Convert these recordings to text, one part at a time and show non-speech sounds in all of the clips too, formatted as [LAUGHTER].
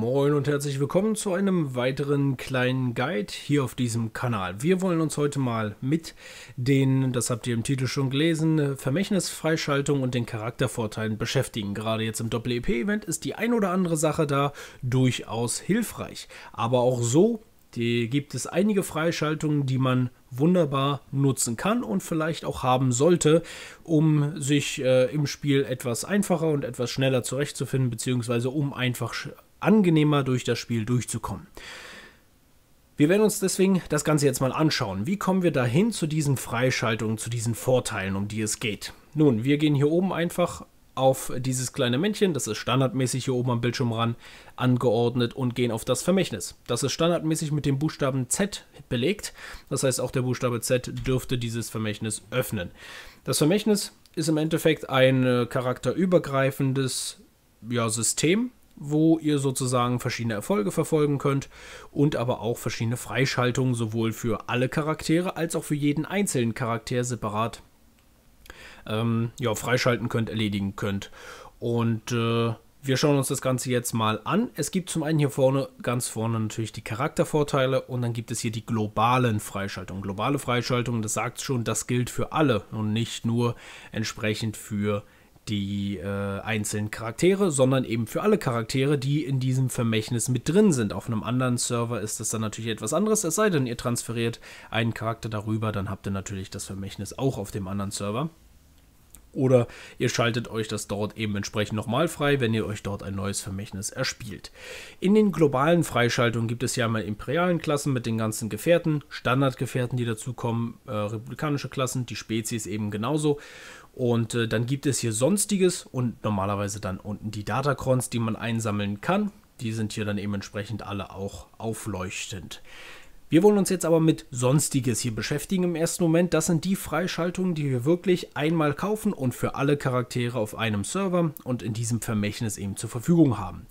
Moin und herzlich willkommen zu einem weiteren kleinen Guide hier auf diesem Kanal. Wir wollen uns heute mal mit den, das habt ihr im Titel schon gelesen, Vermächtnisfreischaltung und den Charaktervorteilen beschäftigen. Gerade jetzt im Doppel-EP-Event ist die ein oder andere Sache da durchaus hilfreich. Aber auch so die gibt es einige Freischaltungen, die man wunderbar nutzen kann und vielleicht auch haben sollte, um sich äh, im Spiel etwas einfacher und etwas schneller zurechtzufinden, beziehungsweise um einfach angenehmer durch das Spiel durchzukommen. Wir werden uns deswegen das Ganze jetzt mal anschauen. Wie kommen wir dahin zu diesen Freischaltungen, zu diesen Vorteilen, um die es geht? Nun, wir gehen hier oben einfach auf dieses kleine Männchen, das ist standardmäßig hier oben am Bildschirm ran, angeordnet und gehen auf das Vermächtnis. Das ist standardmäßig mit dem Buchstaben Z belegt, das heißt auch der Buchstabe Z dürfte dieses Vermächtnis öffnen. Das Vermächtnis ist im Endeffekt ein äh, charakterübergreifendes ja, System, wo ihr sozusagen verschiedene Erfolge verfolgen könnt und aber auch verschiedene Freischaltungen sowohl für alle Charaktere als auch für jeden einzelnen Charakter separat ähm, ja, freischalten könnt, erledigen könnt. Und äh, wir schauen uns das Ganze jetzt mal an. Es gibt zum einen hier vorne, ganz vorne natürlich die Charaktervorteile und dann gibt es hier die globalen Freischaltungen. Globale Freischaltungen, das sagt schon, das gilt für alle und nicht nur entsprechend für die äh, einzelnen Charaktere, sondern eben für alle Charaktere, die in diesem Vermächtnis mit drin sind. Auf einem anderen Server ist das dann natürlich etwas anderes, es sei denn, ihr transferiert einen Charakter darüber, dann habt ihr natürlich das Vermächtnis auch auf dem anderen Server. Oder ihr schaltet euch das dort eben entsprechend nochmal frei, wenn ihr euch dort ein neues Vermächtnis erspielt. In den globalen Freischaltungen gibt es ja mal imperialen Klassen mit den ganzen Gefährten, Standardgefährten, die dazukommen, äh, republikanische Klassen, die Spezies eben genauso. Und äh, dann gibt es hier Sonstiges und normalerweise dann unten die Datacrons, die man einsammeln kann. Die sind hier dann eben entsprechend alle auch aufleuchtend. Wir wollen uns jetzt aber mit Sonstiges hier beschäftigen im ersten Moment. Das sind die Freischaltungen, die wir wirklich einmal kaufen und für alle Charaktere auf einem Server und in diesem Vermächtnis eben zur Verfügung haben.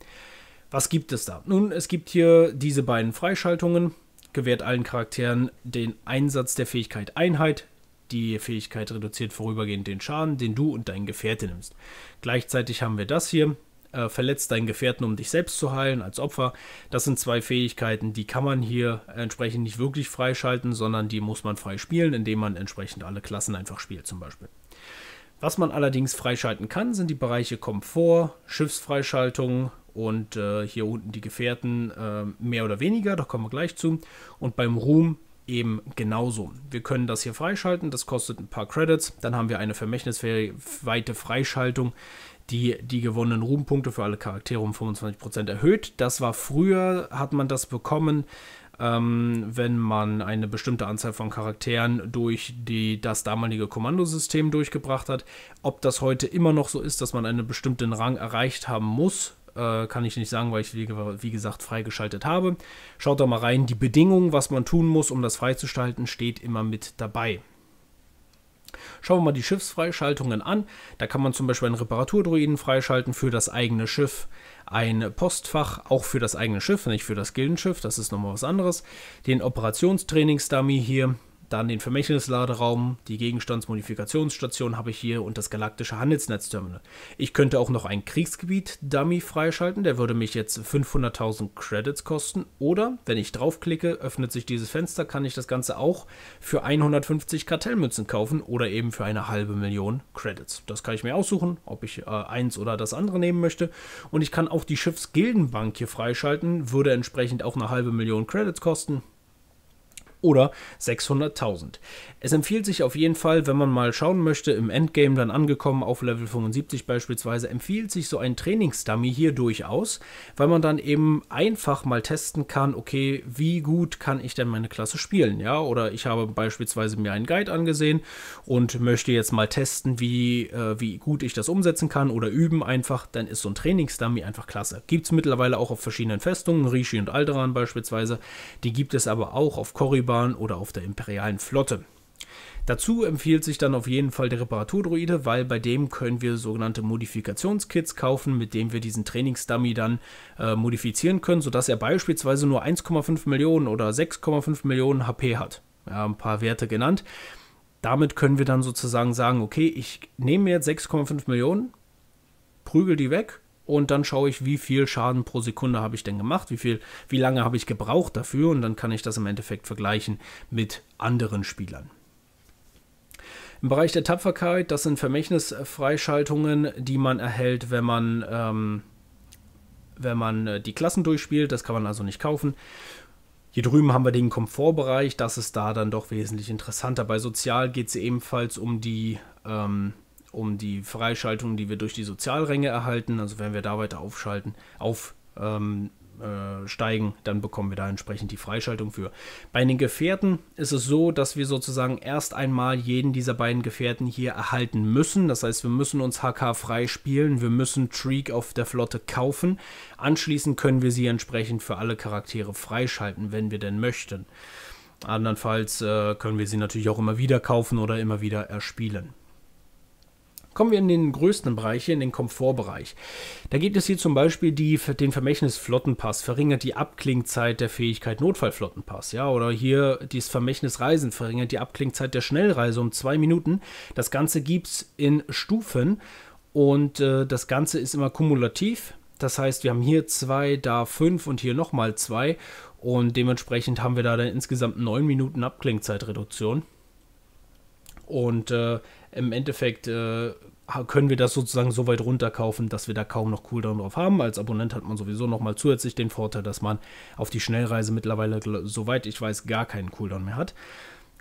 Was gibt es da? Nun, es gibt hier diese beiden Freischaltungen. Gewährt allen Charakteren den Einsatz der Fähigkeit Einheit. Die Fähigkeit reduziert vorübergehend den Schaden, den du und dein Gefährte nimmst. Gleichzeitig haben wir das hier. Äh, verletzt deinen Gefährten, um dich selbst zu heilen als Opfer. Das sind zwei Fähigkeiten, die kann man hier entsprechend nicht wirklich freischalten, sondern die muss man frei spielen, indem man entsprechend alle Klassen einfach spielt zum Beispiel. Was man allerdings freischalten kann, sind die Bereiche Komfort, Schiffsfreischaltung und äh, hier unten die Gefährten äh, mehr oder weniger, da kommen wir gleich zu. Und beim Ruhm eben genauso. Wir können das hier freischalten, das kostet ein paar Credits. Dann haben wir eine vermächtnisweite Freischaltung, die die gewonnenen Ruhmpunkte für alle Charaktere um 25% erhöht. Das war früher, hat man das bekommen, ähm, wenn man eine bestimmte Anzahl von Charakteren durch die, das damalige Kommandosystem durchgebracht hat. Ob das heute immer noch so ist, dass man einen bestimmten Rang erreicht haben muss, äh, kann ich nicht sagen, weil ich, wie gesagt, freigeschaltet habe. Schaut da mal rein. Die Bedingungen, was man tun muss, um das freizuschalten, steht immer mit dabei. Schauen wir mal die Schiffsfreischaltungen an. Da kann man zum Beispiel einen Reparaturdruiden freischalten für das eigene Schiff, ein Postfach auch für das eigene Schiff, nicht für das Gildenschiff, das ist nochmal was anderes. Den Operationstrainingsdummy hier, dann den Vermächtnisladerraum, die Gegenstandsmodifikationsstation habe ich hier und das galaktische Handelsnetzterminal. Ich könnte auch noch ein Kriegsgebiet-Dummy freischalten, der würde mich jetzt 500.000 Credits kosten. Oder, wenn ich draufklicke, öffnet sich dieses Fenster, kann ich das Ganze auch für 150 Kartellmützen kaufen oder eben für eine halbe Million Credits. Das kann ich mir aussuchen, ob ich äh, eins oder das andere nehmen möchte. Und ich kann auch die Schiffsgildenbank hier freischalten, würde entsprechend auch eine halbe Million Credits kosten oder 600.000. Es empfiehlt sich auf jeden Fall, wenn man mal schauen möchte, im Endgame dann angekommen auf Level 75 beispielsweise, empfiehlt sich so ein Trainingsdummy hier durchaus, weil man dann eben einfach mal testen kann, okay, wie gut kann ich denn meine Klasse spielen, ja? Oder ich habe beispielsweise mir einen Guide angesehen und möchte jetzt mal testen, wie, äh, wie gut ich das umsetzen kann oder üben einfach, dann ist so ein Trainingsdummy einfach klasse. Gibt es mittlerweile auch auf verschiedenen Festungen, Rishi und Alderan beispielsweise, die gibt es aber auch auf Korriban Seebahn oder auf der imperialen Flotte. Dazu empfiehlt sich dann auf jeden Fall der Reparaturdruide, weil bei dem können wir sogenannte Modifikationskits kaufen, mit dem wir diesen Trainingsdummy dann äh, modifizieren können, sodass er beispielsweise nur 1,5 Millionen oder 6,5 Millionen HP hat. Ja, ein paar Werte genannt. Damit können wir dann sozusagen sagen, okay, ich nehme mir jetzt 6,5 Millionen, prügel die weg und dann schaue ich, wie viel Schaden pro Sekunde habe ich denn gemacht, wie viel, wie lange habe ich gebraucht dafür und dann kann ich das im Endeffekt vergleichen mit anderen Spielern. Im Bereich der Tapferkeit, das sind Vermächtnisfreischaltungen, die man erhält, wenn man, ähm, wenn man äh, die Klassen durchspielt. Das kann man also nicht kaufen. Hier drüben haben wir den Komfortbereich, das ist da dann doch wesentlich interessanter. Bei Sozial geht es ebenfalls um die ähm, um die Freischaltung, die wir durch die Sozialränge erhalten. Also wenn wir da weiter aufschalten, auf ähm, äh, steigen, dann bekommen wir da entsprechend die Freischaltung für. Bei den Gefährten ist es so, dass wir sozusagen erst einmal jeden dieser beiden Gefährten hier erhalten müssen. Das heißt, wir müssen uns HK freispielen, wir müssen Treak auf der Flotte kaufen. Anschließend können wir sie entsprechend für alle Charaktere freischalten, wenn wir denn möchten. Andernfalls äh, können wir sie natürlich auch immer wieder kaufen oder immer wieder erspielen. Kommen wir in den größten Bereich, hier in den Komfortbereich. Da gibt es hier zum Beispiel die, den Vermächtnisflottenpass, verringert die Abklingzeit der Fähigkeit Notfallflottenpass. Ja? Oder hier dieses Vermächtnisreisen, verringert die Abklingzeit der Schnellreise um zwei Minuten. Das Ganze gibt es in Stufen und äh, das Ganze ist immer kumulativ. Das heißt, wir haben hier zwei, da fünf und hier nochmal zwei. Und dementsprechend haben wir da dann insgesamt neun Minuten Abklingzeitreduktion. Und äh, im Endeffekt äh, können wir das sozusagen so weit runterkaufen, dass wir da kaum noch Cooldown drauf haben. Als Abonnent hat man sowieso nochmal zusätzlich den Vorteil, dass man auf die Schnellreise mittlerweile, soweit ich weiß, gar keinen Cooldown mehr hat.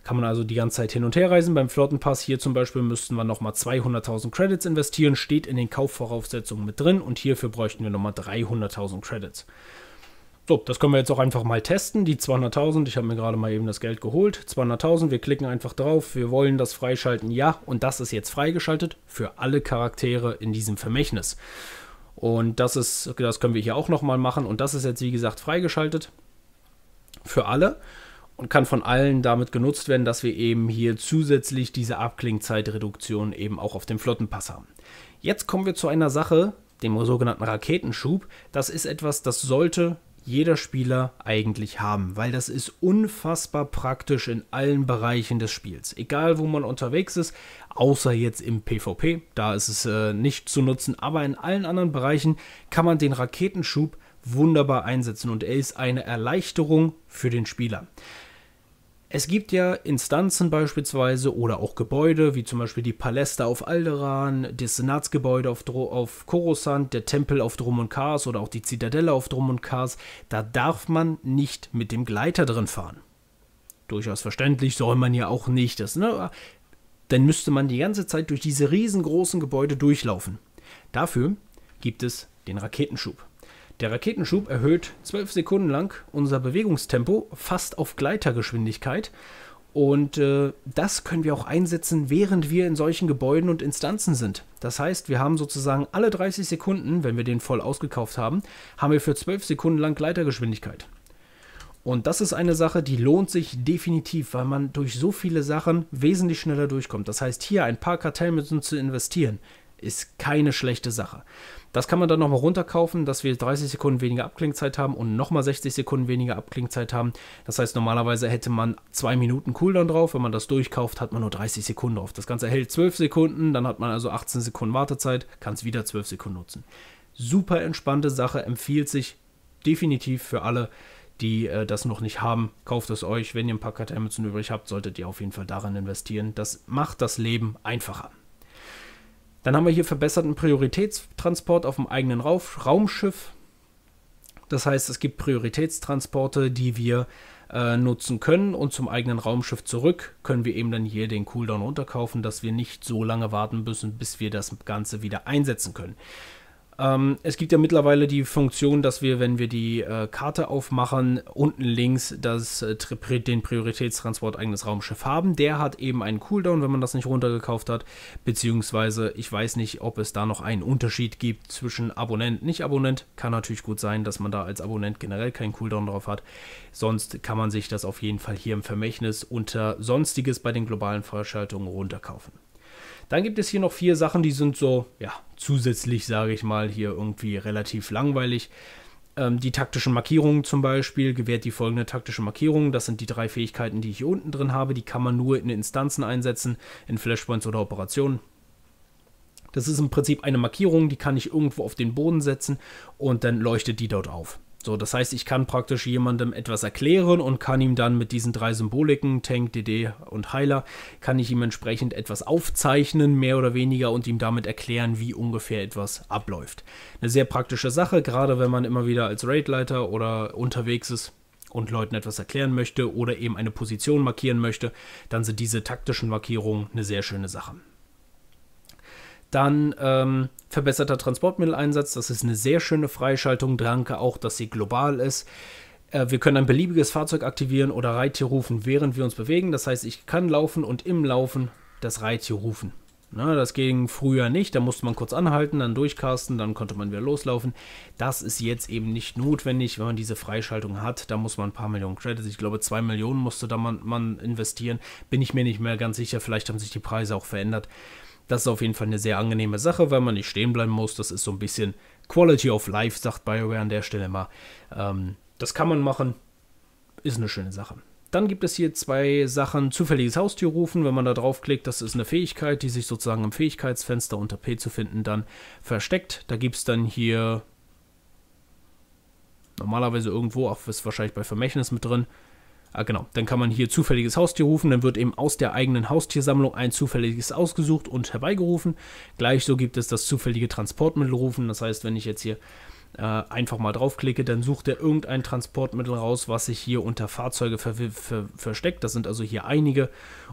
Kann man also die ganze Zeit hin und her reisen. Beim Flottenpass hier zum Beispiel müssten wir nochmal 200.000 Credits investieren, steht in den Kaufvoraussetzungen mit drin und hierfür bräuchten wir nochmal 300.000 Credits. So, das können wir jetzt auch einfach mal testen. Die 200.000, ich habe mir gerade mal eben das Geld geholt. 200.000, wir klicken einfach drauf. Wir wollen das freischalten, ja. Und das ist jetzt freigeschaltet für alle Charaktere in diesem Vermächtnis. Und das ist, das können wir hier auch nochmal machen. Und das ist jetzt, wie gesagt, freigeschaltet für alle und kann von allen damit genutzt werden, dass wir eben hier zusätzlich diese Abklingzeitreduktion eben auch auf dem Flottenpass haben. Jetzt kommen wir zu einer Sache, dem sogenannten Raketenschub. Das ist etwas, das sollte jeder Spieler eigentlich haben, weil das ist unfassbar praktisch in allen Bereichen des Spiels. Egal, wo man unterwegs ist, außer jetzt im PvP, da ist es äh, nicht zu nutzen, aber in allen anderen Bereichen kann man den Raketenschub wunderbar einsetzen und er ist eine Erleichterung für den Spieler. Es gibt ja Instanzen beispielsweise oder auch Gebäude, wie zum Beispiel die Paläste auf Alderan, das Senatsgebäude auf, Dro auf Coruscant, der Tempel auf Drum und Kars oder auch die Zitadelle auf Drum und Kars. Da darf man nicht mit dem Gleiter drin fahren. Durchaus verständlich, soll man ja auch nicht. Das, ne? Dann müsste man die ganze Zeit durch diese riesengroßen Gebäude durchlaufen. Dafür gibt es den Raketenschub. Der Raketenschub erhöht 12 Sekunden lang unser Bewegungstempo fast auf Gleitergeschwindigkeit. Und äh, das können wir auch einsetzen, während wir in solchen Gebäuden und Instanzen sind. Das heißt, wir haben sozusagen alle 30 Sekunden, wenn wir den voll ausgekauft haben, haben wir für 12 Sekunden lang Gleitergeschwindigkeit. Und das ist eine Sache, die lohnt sich definitiv, weil man durch so viele Sachen wesentlich schneller durchkommt. Das heißt, hier ein paar Kartellmützen zu investieren, ist keine schlechte Sache. Das kann man dann nochmal runterkaufen, dass wir 30 Sekunden weniger Abklingzeit haben und nochmal 60 Sekunden weniger Abklingzeit haben. Das heißt, normalerweise hätte man 2 Minuten Cooldown drauf. Wenn man das durchkauft, hat man nur 30 Sekunden drauf. Das Ganze hält 12 Sekunden, dann hat man also 18 Sekunden Wartezeit, kann es wieder 12 Sekunden nutzen. Super entspannte Sache, empfiehlt sich definitiv für alle, die äh, das noch nicht haben. Kauft es euch. Wenn ihr ein paar Amazon übrig habt, solltet ihr auf jeden Fall daran investieren. Das macht das Leben einfacher. Dann haben wir hier verbesserten Prioritätstransport auf dem eigenen Raumschiff. Das heißt, es gibt Prioritätstransporte, die wir äh, nutzen können und zum eigenen Raumschiff zurück können wir eben dann hier den Cooldown runterkaufen, dass wir nicht so lange warten müssen, bis wir das Ganze wieder einsetzen können. Ähm, es gibt ja mittlerweile die Funktion, dass wir, wenn wir die äh, Karte aufmachen, unten links das, äh, den Prioritätstransport eigenes Raumschiff haben. Der hat eben einen Cooldown, wenn man das nicht runtergekauft hat. Beziehungsweise, ich weiß nicht, ob es da noch einen Unterschied gibt zwischen Abonnent, und nicht Abonnent. Kann natürlich gut sein, dass man da als Abonnent generell keinen Cooldown drauf hat. Sonst kann man sich das auf jeden Fall hier im Vermächtnis unter Sonstiges bei den globalen Freischaltungen runterkaufen. Dann gibt es hier noch vier Sachen, die sind so, ja, zusätzlich, sage ich mal, hier irgendwie relativ langweilig. Ähm, die taktischen Markierungen zum Beispiel gewährt die folgende taktische Markierung. Das sind die drei Fähigkeiten, die ich hier unten drin habe. Die kann man nur in Instanzen einsetzen, in Flashpoints oder Operationen. Das ist im Prinzip eine Markierung, die kann ich irgendwo auf den Boden setzen und dann leuchtet die dort auf. So, das heißt, ich kann praktisch jemandem etwas erklären und kann ihm dann mit diesen drei Symboliken, Tank, DD und Heiler, kann ich ihm entsprechend etwas aufzeichnen, mehr oder weniger, und ihm damit erklären, wie ungefähr etwas abläuft. Eine sehr praktische Sache, gerade wenn man immer wieder als Raidleiter oder unterwegs ist und Leuten etwas erklären möchte oder eben eine Position markieren möchte, dann sind diese taktischen Markierungen eine sehr schöne Sache. Dann ähm, verbesserter Transportmitteleinsatz, das ist eine sehr schöne Freischaltung. Danke auch, dass sie global ist. Äh, wir können ein beliebiges Fahrzeug aktivieren oder Reittier rufen, während wir uns bewegen. Das heißt, ich kann laufen und im Laufen das Reittier rufen. Na, das ging früher nicht, da musste man kurz anhalten, dann durchcasten, dann konnte man wieder loslaufen. Das ist jetzt eben nicht notwendig, wenn man diese Freischaltung hat. Da muss man ein paar Millionen Credits, ich glaube zwei Millionen musste da man, man investieren. Bin ich mir nicht mehr ganz sicher, vielleicht haben sich die Preise auch verändert. Das ist auf jeden Fall eine sehr angenehme Sache, weil man nicht stehen bleiben muss. Das ist so ein bisschen Quality of Life, sagt BioWare an der Stelle mal. Ähm, das kann man machen. Ist eine schöne Sache. Dann gibt es hier zwei Sachen. Zufälliges Haustier rufen, wenn man da draufklickt, das ist eine Fähigkeit, die sich sozusagen im Fähigkeitsfenster unter P zu finden dann versteckt. Da gibt es dann hier normalerweise irgendwo, auch ist wahrscheinlich bei Vermächtnis mit drin, Ah, genau, dann kann man hier zufälliges Haustier rufen, dann wird eben aus der eigenen Haustiersammlung ein zufälliges ausgesucht und herbeigerufen. Gleich so gibt es das zufällige Transportmittel rufen, das heißt, wenn ich jetzt hier äh, einfach mal draufklicke, dann sucht er irgendein Transportmittel raus, was sich hier unter Fahrzeuge ver ver versteckt. Das sind also hier einige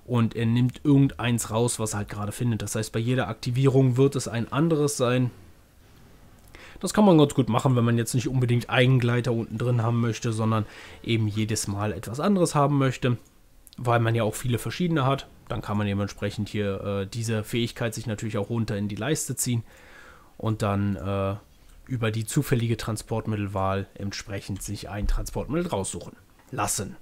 und er nimmt irgendeins raus, was er halt gerade findet. Das heißt, bei jeder Aktivierung wird es ein anderes sein. Das kann man ganz gut machen, wenn man jetzt nicht unbedingt einen Gleiter unten drin haben möchte, sondern eben jedes Mal etwas anderes haben möchte, weil man ja auch viele verschiedene hat. Dann kann man dementsprechend hier äh, diese Fähigkeit sich natürlich auch runter in die Leiste ziehen und dann äh, über die zufällige Transportmittelwahl entsprechend sich ein Transportmittel raussuchen lassen.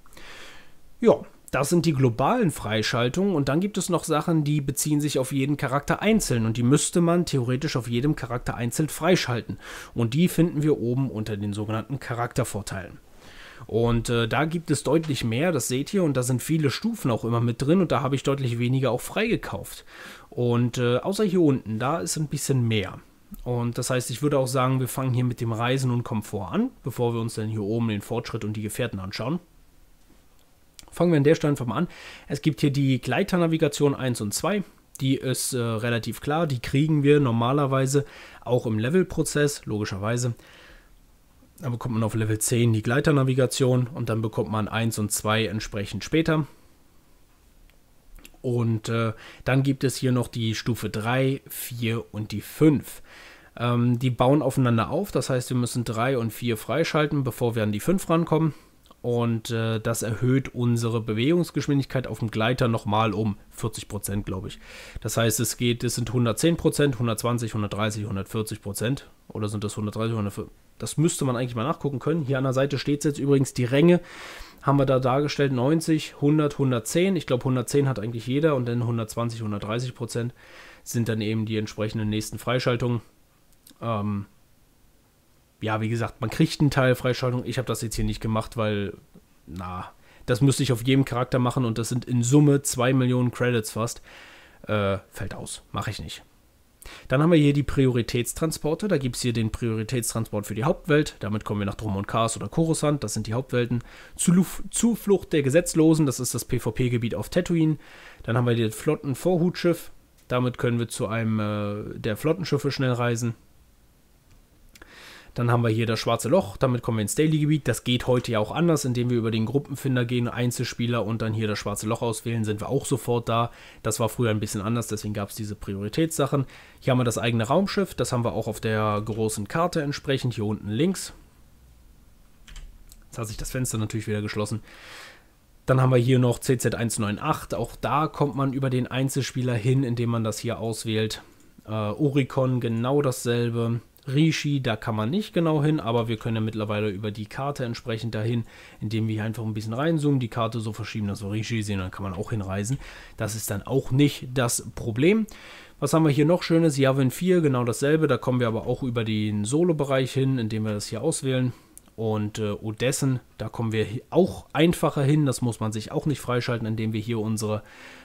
Ja, das sind die globalen Freischaltungen und dann gibt es noch Sachen, die beziehen sich auf jeden Charakter einzeln und die müsste man theoretisch auf jedem Charakter einzeln freischalten. Und die finden wir oben unter den sogenannten Charaktervorteilen. Und äh, da gibt es deutlich mehr, das seht ihr, und da sind viele Stufen auch immer mit drin und da habe ich deutlich weniger auch freigekauft. Und äh, außer hier unten, da ist ein bisschen mehr. Und das heißt, ich würde auch sagen, wir fangen hier mit dem Reisen und Komfort an, bevor wir uns dann hier oben den Fortschritt und die Gefährten anschauen. Fangen wir an der Stelle einfach mal an. Es gibt hier die Gleiternavigation 1 und 2. Die ist äh, relativ klar, die kriegen wir normalerweise auch im Levelprozess, logischerweise. Da bekommt man auf Level 10 die Gleiternavigation und dann bekommt man 1 und 2 entsprechend später. Und äh, dann gibt es hier noch die Stufe 3, 4 und die 5. Ähm, die bauen aufeinander auf, das heißt, wir müssen 3 und 4 freischalten, bevor wir an die 5 rankommen. Und äh, das erhöht unsere Bewegungsgeschwindigkeit auf dem Gleiter nochmal um 40 Prozent, glaube ich. Das heißt, es geht, es sind 110 Prozent, 120, 130, 140 Prozent. Oder sind das 130, 140? Das müsste man eigentlich mal nachgucken können. Hier an der Seite steht es jetzt übrigens die Ränge. Haben wir da dargestellt 90, 100, 110. Ich glaube, 110 hat eigentlich jeder und dann 120, 130 Prozent sind dann eben die entsprechenden nächsten Freischaltungen. Ähm, ja, wie gesagt, man kriegt einen Teil Freischaltung. Ich habe das jetzt hier nicht gemacht, weil, na, das müsste ich auf jedem Charakter machen und das sind in Summe 2 Millionen Credits fast. Äh, fällt aus, mache ich nicht. Dann haben wir hier die Prioritätstransporte. Da gibt es hier den Prioritätstransport für die Hauptwelt. Damit kommen wir nach Drum und Kars oder Coruscant. Das sind die Hauptwelten. Zuluf Zuflucht der Gesetzlosen. Das ist das PvP-Gebiet auf Tatooine. Dann haben wir das Flottenvorhutschiff. Damit können wir zu einem äh, der Flottenschiffe schnell reisen. Dann haben wir hier das schwarze Loch, damit kommen wir ins Daily-Gebiet. Das geht heute ja auch anders, indem wir über den Gruppenfinder gehen, Einzelspieler und dann hier das schwarze Loch auswählen, sind wir auch sofort da. Das war früher ein bisschen anders, deswegen gab es diese Prioritätssachen. Hier haben wir das eigene Raumschiff, das haben wir auch auf der großen Karte entsprechend, hier unten links. Jetzt hat sich das Fenster natürlich wieder geschlossen. Dann haben wir hier noch CZ198, auch da kommt man über den Einzelspieler hin, indem man das hier auswählt. Äh, Oricon genau dasselbe. Rishi, da kann man nicht genau hin, aber wir können ja mittlerweile über die Karte entsprechend dahin, indem wir hier einfach ein bisschen reinzoomen, die Karte so verschieben, dass wir Rishi sehen, dann kann man auch hinreisen. Das ist dann auch nicht das Problem. Was haben wir hier noch Schönes? Yavin 4, genau dasselbe, da kommen wir aber auch über den Solo-Bereich hin, indem wir das hier auswählen. Und äh, Odessen, da kommen wir auch einfacher hin, das muss man sich auch nicht freischalten, indem wir hier unsere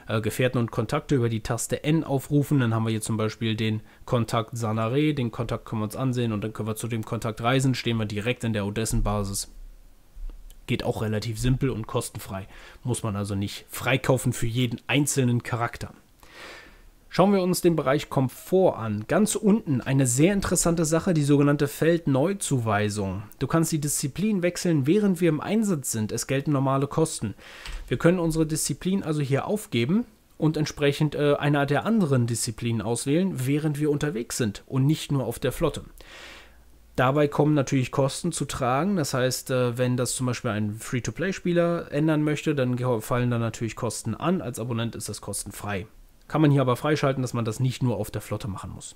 äh, Gefährten und Kontakte über die Taste N aufrufen. Dann haben wir hier zum Beispiel den Kontakt Sanare. Den Kontakt können wir uns ansehen und dann können wir zu dem Kontakt reisen. Stehen wir direkt in der Odessen-Basis. Geht auch relativ simpel und kostenfrei. Muss man also nicht freikaufen für jeden einzelnen Charakter. Schauen wir uns den Bereich Komfort an. Ganz unten eine sehr interessante Sache, die sogenannte Feldneuzuweisung. Du kannst die Disziplin wechseln, während wir im Einsatz sind. Es gelten normale Kosten. Wir können unsere Disziplin also hier aufgeben und entsprechend äh, einer der anderen Disziplinen auswählen, während wir unterwegs sind und nicht nur auf der Flotte. Dabei kommen natürlich Kosten zu tragen. Das heißt, äh, wenn das zum Beispiel ein Free-to-Play-Spieler ändern möchte, dann fallen da natürlich Kosten an. Als Abonnent ist das kostenfrei. Kann man hier aber freischalten, dass man das nicht nur auf der Flotte machen muss.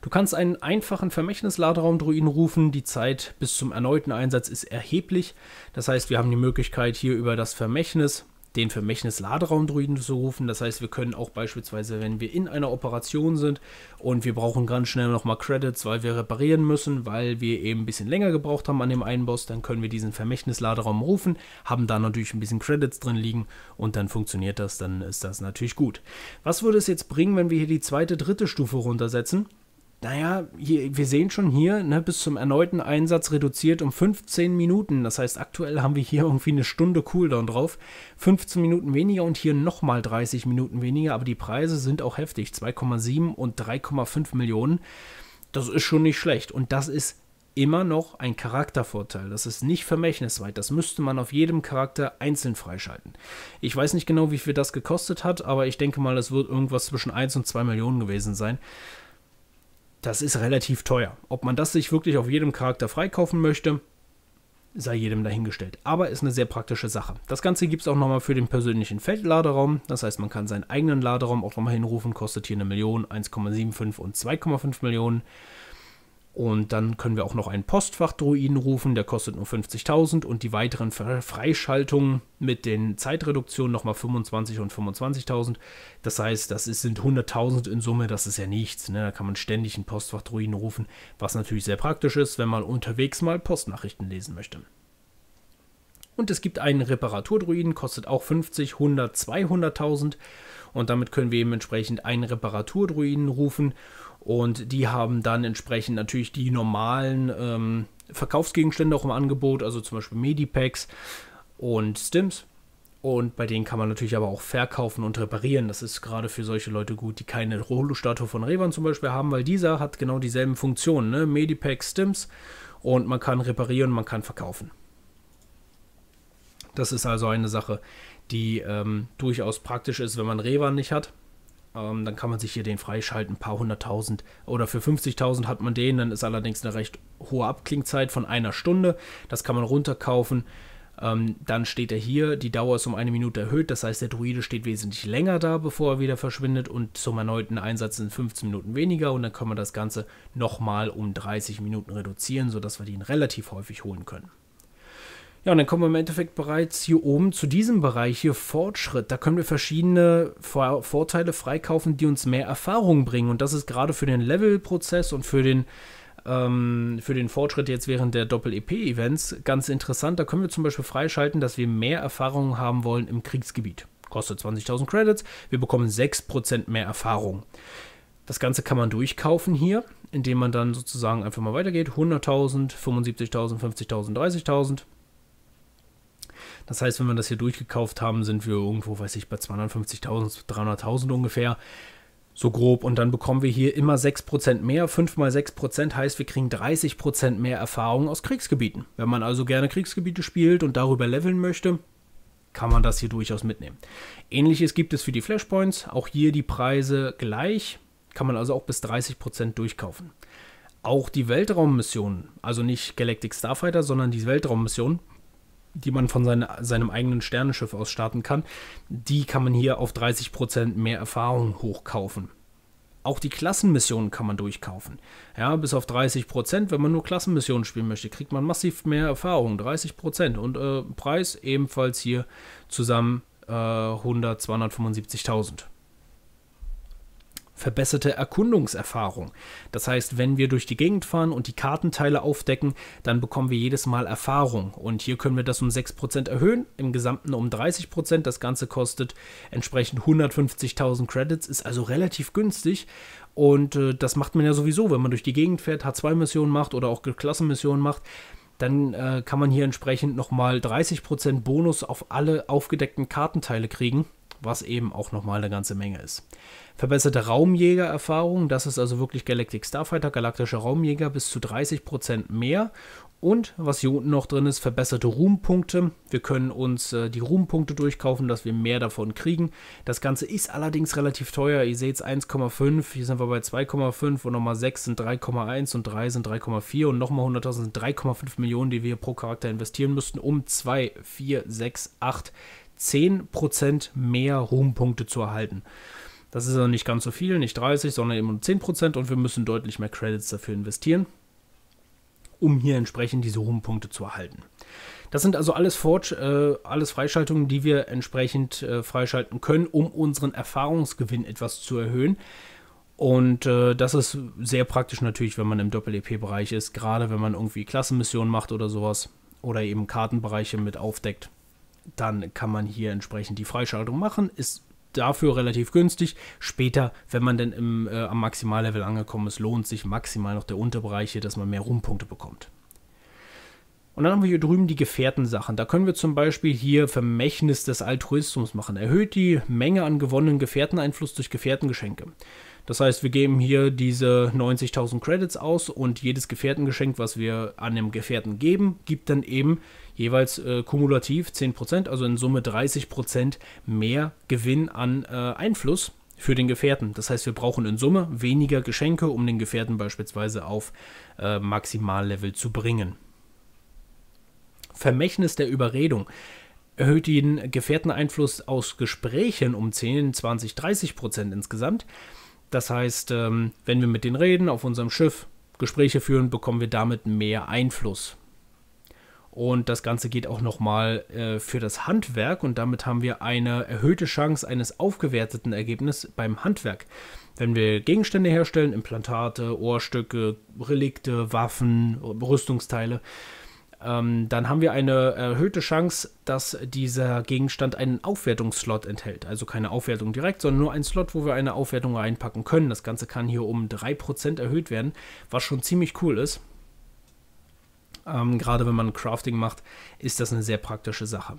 Du kannst einen einfachen Vermächtnisladeraum-Druiden rufen. Die Zeit bis zum erneuten Einsatz ist erheblich. Das heißt, wir haben die Möglichkeit, hier über das Vermächtnis den Vermächtnis Laderaum-Druiden zu rufen. Das heißt, wir können auch beispielsweise, wenn wir in einer Operation sind und wir brauchen ganz schnell nochmal Credits, weil wir reparieren müssen, weil wir eben ein bisschen länger gebraucht haben an dem einen Boss, dann können wir diesen Vermächtnis Laderaum rufen, haben da natürlich ein bisschen Credits drin liegen und dann funktioniert das, dann ist das natürlich gut. Was würde es jetzt bringen, wenn wir hier die zweite, dritte Stufe runtersetzen? naja, hier, wir sehen schon hier, ne, bis zum erneuten Einsatz reduziert um 15 Minuten. Das heißt, aktuell haben wir hier [LAUGHS] irgendwie eine Stunde Cooldown drauf. 15 Minuten weniger und hier nochmal 30 Minuten weniger, aber die Preise sind auch heftig. 2,7 und 3,5 Millionen. Das ist schon nicht schlecht. Und das ist immer noch ein Charaktervorteil. Das ist nicht vermächtnisweit. Das müsste man auf jedem Charakter einzeln freischalten. Ich weiß nicht genau, wie viel das gekostet hat, aber ich denke mal, es wird irgendwas zwischen 1 und 2 Millionen gewesen sein das ist relativ teuer. Ob man das sich wirklich auf jedem Charakter freikaufen möchte, sei jedem dahingestellt. Aber ist eine sehr praktische Sache. Das Ganze gibt es auch nochmal für den persönlichen Feldladeraum. Das heißt, man kann seinen eigenen Laderaum auch nochmal hinrufen. Kostet hier eine Million, 1,75 und 2,5 Millionen. Und dann können wir auch noch einen Postfach-Druiden rufen, der kostet nur 50.000 und die weiteren Freischaltungen mit den Zeitreduktionen nochmal 25.000 und 25.000. Das heißt, das ist, sind 100.000 in Summe, das ist ja nichts. Ne? Da kann man ständig einen Postfach-Druiden rufen, was natürlich sehr praktisch ist, wenn man unterwegs mal Postnachrichten lesen möchte. Und es gibt einen Reparaturdruiden, kostet auch 50, 100, 200.000. Und damit können wir eben entsprechend einen Reparaturdruiden rufen und die haben dann entsprechend natürlich die normalen ähm, Verkaufsgegenstände auch im Angebot, also zum Beispiel Medipacks und Stims. Und bei denen kann man natürlich aber auch verkaufen und reparieren. Das ist gerade für solche Leute gut, die keine Holo-Statue von Revan zum Beispiel haben, weil dieser hat genau dieselben Funktionen, ne? Medipack, Stims und man kann reparieren, man kann verkaufen. Das ist also eine Sache, die ähm, durchaus praktisch ist, wenn man Revan nicht hat. Ähm, dann kann man sich hier den freischalten, ein paar hunderttausend. Oder für 50.000 hat man den, dann ist allerdings eine recht hohe Abklingzeit von einer Stunde. Das kann man runterkaufen. Ähm, dann steht er hier, die Dauer ist um eine Minute erhöht, das heißt, der Druide steht wesentlich länger da, bevor er wieder verschwindet und zum erneuten Einsatz sind 15 Minuten weniger und dann können wir das Ganze nochmal um 30 Minuten reduzieren, sodass wir den relativ häufig holen können. Ja, und dann kommen wir im Endeffekt bereits hier oben zu diesem Bereich hier Fortschritt. Da können wir verschiedene Vor Vorteile freikaufen, die uns mehr Erfahrung bringen. Und das ist gerade für den Level-Prozess und für den, ähm, für den Fortschritt jetzt während der Doppel-EP-Events ganz interessant. Da können wir zum Beispiel freischalten, dass wir mehr Erfahrung haben wollen im Kriegsgebiet. Kostet 20.000 Credits. Wir bekommen 6% mehr Erfahrung. Das Ganze kann man durchkaufen hier, indem man dann sozusagen einfach mal weitergeht. 100.000, 75.000, 50.000, 30.000. Das heißt, wenn wir das hier durchgekauft haben, sind wir irgendwo, weiß ich, bei 250.000, 300.000 ungefähr. So grob. Und dann bekommen wir hier immer 6% mehr. 5 mal 6% heißt, wir kriegen 30% mehr Erfahrung aus Kriegsgebieten. Wenn man also gerne Kriegsgebiete spielt und darüber leveln möchte, kann man das hier durchaus mitnehmen. Ähnliches gibt es für die Flashpoints. Auch hier die Preise gleich. Kann man also auch bis 30% durchkaufen. Auch die Weltraummissionen, also nicht Galactic Starfighter, sondern die Weltraummissionen, die man von seine, seinem eigenen Sternenschiff aus starten kann, die kann man hier auf 30% mehr Erfahrung hochkaufen. Auch die Klassenmissionen kann man durchkaufen. Ja, bis auf 30%, wenn man nur Klassenmissionen spielen möchte, kriegt man massiv mehr Erfahrung, 30%. Und äh, Preis ebenfalls hier zusammen äh, 100, 275.000 verbesserte Erkundungserfahrung. Das heißt, wenn wir durch die Gegend fahren und die Kartenteile aufdecken, dann bekommen wir jedes Mal Erfahrung. Und hier können wir das um 6% erhöhen, im Gesamten um 30%. Das Ganze kostet entsprechend 150.000 Credits, ist also relativ günstig. Und äh, das macht man ja sowieso, wenn man durch die Gegend fährt, H2-Missionen macht oder auch Klassenmissionen macht dann äh, kann man hier entsprechend nochmal 30% Bonus auf alle aufgedeckten Kartenteile kriegen was eben auch nochmal eine ganze Menge ist. Verbesserte Raumjägererfahrung, das ist also wirklich Galactic Starfighter, galaktische Raumjäger bis zu 30% mehr und was hier unten noch drin ist, verbesserte Ruhmpunkte. Wir können uns äh, die Ruhmpunkte durchkaufen, dass wir mehr davon kriegen. Das Ganze ist allerdings relativ teuer. Ihr seht es 1,5, hier sind wir bei 2,5 und nochmal 6 sind 3,1 und 3 sind 3,4 und nochmal 100.000 sind 3,5 Millionen, die wir pro Charakter investieren müssten, um 2, 4, 6, 8, 10% mehr Ruhmpunkte zu erhalten. Das ist also nicht ganz so viel, nicht 30, sondern eben um 10% und wir müssen deutlich mehr Credits dafür investieren um hier entsprechend diese hohen Punkte zu erhalten. Das sind also alles, Fort, äh, alles Freischaltungen, die wir entsprechend äh, freischalten können, um unseren Erfahrungsgewinn etwas zu erhöhen. Und äh, das ist sehr praktisch natürlich, wenn man im Doppel-EP-Bereich ist, gerade wenn man irgendwie Klassenmissionen macht oder sowas oder eben Kartenbereiche mit aufdeckt. Dann kann man hier entsprechend die Freischaltung machen. Ist dafür relativ günstig. Später, wenn man dann im, äh, am Maximallevel angekommen ist, lohnt sich maximal noch der Unterbereich hier, dass man mehr Ruhmpunkte bekommt. Und dann haben wir hier drüben die Gefährtensachen. Da können wir zum Beispiel hier Vermächtnis des Altruismus machen. Erhöht die Menge an gewonnenen Gefährteneinfluss durch Gefährtengeschenke. Das heißt, wir geben hier diese 90.000 Credits aus und jedes Gefährtengeschenk, was wir an dem Gefährten geben, gibt dann eben jeweils äh, kumulativ 10%, also in Summe 30% mehr Gewinn an äh, Einfluss für den Gefährten. Das heißt, wir brauchen in Summe weniger Geschenke, um den Gefährten beispielsweise auf äh, Maximallevel zu bringen. Vermächtnis der Überredung erhöht den Gefährteneinfluss aus Gesprächen um 10, 20, 30 insgesamt. Das heißt, ähm, wenn wir mit denen reden, auf unserem Schiff Gespräche führen, bekommen wir damit mehr Einfluss. Und das Ganze geht auch nochmal äh, für das Handwerk und damit haben wir eine erhöhte Chance eines aufgewerteten Ergebnisses beim Handwerk. Wenn wir Gegenstände herstellen, Implantate, Ohrstücke, Relikte, Waffen, Rüstungsteile, ähm, dann haben wir eine erhöhte Chance, dass dieser Gegenstand einen Aufwertungsslot enthält. Also keine Aufwertung direkt, sondern nur ein Slot, wo wir eine Aufwertung reinpacken können. Das Ganze kann hier um 3% erhöht werden, was schon ziemlich cool ist. Ähm, Gerade wenn man Crafting macht, ist das eine sehr praktische Sache.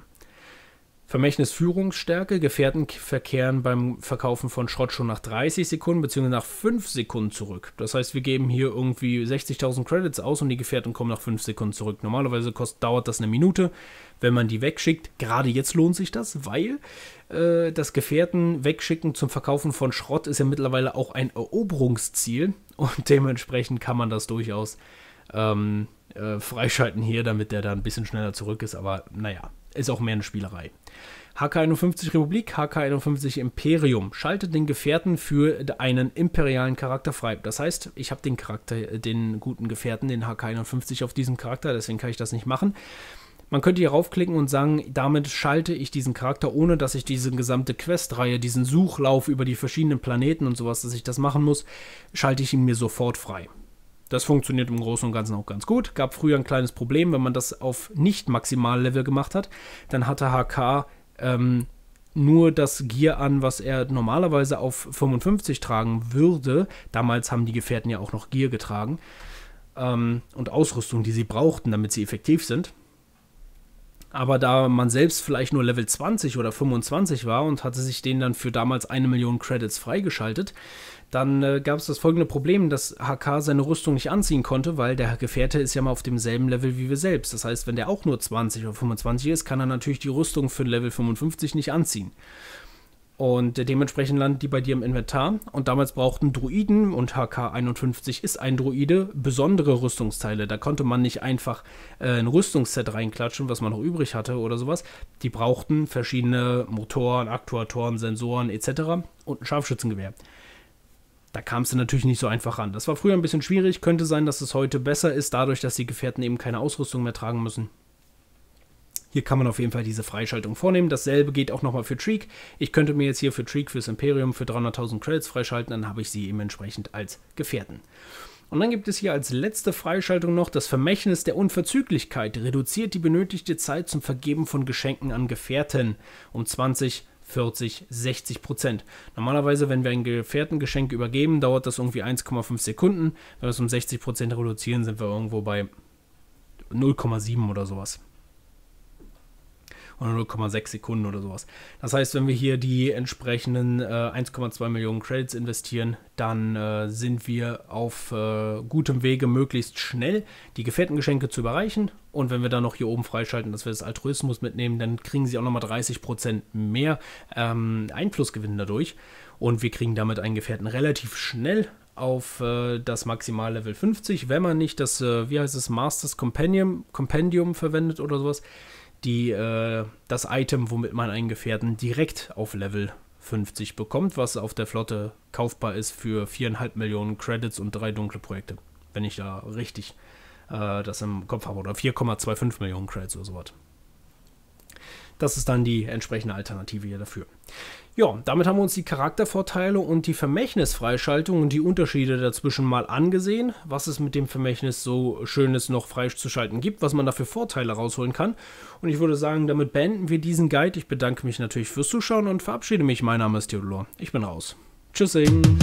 Vermächtnis Führungsstärke. Gefährten verkehren beim Verkaufen von Schrott schon nach 30 Sekunden bzw. nach 5 Sekunden zurück. Das heißt, wir geben hier irgendwie 60.000 Credits aus und die Gefährten kommen nach 5 Sekunden zurück. Normalerweise kostet, dauert das eine Minute. Wenn man die wegschickt, gerade jetzt lohnt sich das, weil äh, das Gefährten wegschicken zum Verkaufen von Schrott ist ja mittlerweile auch ein Eroberungsziel und [LAUGHS] dementsprechend kann man das durchaus ähm, äh, freischalten hier, damit der da ein bisschen schneller zurück ist. Aber naja, ist auch mehr eine Spielerei. HK51 Republik, HK51 Imperium. Schaltet den Gefährten für einen imperialen Charakter frei. Das heißt, ich habe den Charakter, den guten Gefährten, den HK51 auf diesem Charakter, deswegen kann ich das nicht machen. Man könnte hier raufklicken und sagen, damit schalte ich diesen Charakter, ohne dass ich diese gesamte Questreihe, diesen Suchlauf über die verschiedenen Planeten und sowas, dass ich das machen muss, schalte ich ihn mir sofort frei. Das funktioniert im Großen und Ganzen auch ganz gut. Gab früher ein kleines Problem, wenn man das auf Nicht-Maximal-Level gemacht hat, dann hatte HK ähm, nur das Gear an, was er normalerweise auf 55 tragen würde. Damals haben die Gefährten ja auch noch Gear getragen ähm, und Ausrüstung, die sie brauchten, damit sie effektiv sind. Aber da man selbst vielleicht nur Level 20 oder 25 war und hatte sich den dann für damals eine Million Credits freigeschaltet, dann äh, gab es das folgende Problem, dass HK seine Rüstung nicht anziehen konnte, weil der Gefährte ist ja mal auf demselben Level wie wir selbst. Das heißt, wenn der auch nur 20 oder 25 ist, kann er natürlich die Rüstung für Level 55 nicht anziehen. Und dementsprechend landen die bei dir im Inventar. Und damals brauchten Druiden und HK51 ist ein Druide besondere Rüstungsteile. Da konnte man nicht einfach äh, ein Rüstungsset reinklatschen, was man noch übrig hatte oder sowas. Die brauchten verschiedene Motoren, Aktuatoren, Sensoren etc. und ein Scharfschützengewehr. Da kamst du natürlich nicht so einfach ran. Das war früher ein bisschen schwierig. Könnte sein, dass es heute besser ist, dadurch, dass die Gefährten eben keine Ausrüstung mehr tragen müssen. Hier kann man auf jeden Fall diese Freischaltung vornehmen. Dasselbe geht auch nochmal für Treak. Ich könnte mir jetzt hier für Treak, fürs Imperium, für 300.000 Credits freischalten, dann habe ich sie eben entsprechend als Gefährten. Und dann gibt es hier als letzte Freischaltung noch das Vermächtnis der Unverzüglichkeit. Reduziert die benötigte Zeit zum Vergeben von Geschenken an Gefährten um 20 40, 60 Prozent. Normalerweise, wenn wir ein Gefährtengeschenk übergeben, dauert das irgendwie 1,5 Sekunden. Wenn wir es um 60 Prozent reduzieren, sind wir irgendwo bei 0,7 oder sowas oder 0,6 Sekunden oder sowas. Das heißt, wenn wir hier die entsprechenden äh, 1,2 Millionen Credits investieren, dann äh, sind wir auf äh, gutem Wege, möglichst schnell die Gefährtengeschenke zu überreichen. Und wenn wir dann noch hier oben freischalten, dass wir das Altruismus mitnehmen, dann kriegen sie auch nochmal 30% mehr ähm, Einflussgewinn dadurch. Und wir kriegen damit einen Gefährten relativ schnell auf äh, das Maximal Level 50, wenn man nicht das, äh, wie heißt es, Masters Compendium, Compendium verwendet oder sowas die, äh, das Item, womit man einen Gefährten direkt auf Level 50 bekommt, was auf der Flotte kaufbar ist für 4,5 Millionen Credits und drei dunkle Projekte. Wenn ich da richtig äh, das im Kopf habe. Oder 4,25 Millionen Credits oder sowas. Das ist dann die entsprechende Alternative hier dafür. Ja, damit haben wir uns die Charaktervorteile und die Vermächtnisfreischaltung und die Unterschiede dazwischen mal angesehen, was es mit dem Vermächtnis so Schönes noch freizuschalten gibt, was man dafür Vorteile rausholen kann. Und ich würde sagen, damit beenden wir diesen Guide. Ich bedanke mich natürlich fürs Zuschauen und verabschiede mich. Mein Name ist Theodor. Ich bin raus. Tschüssing.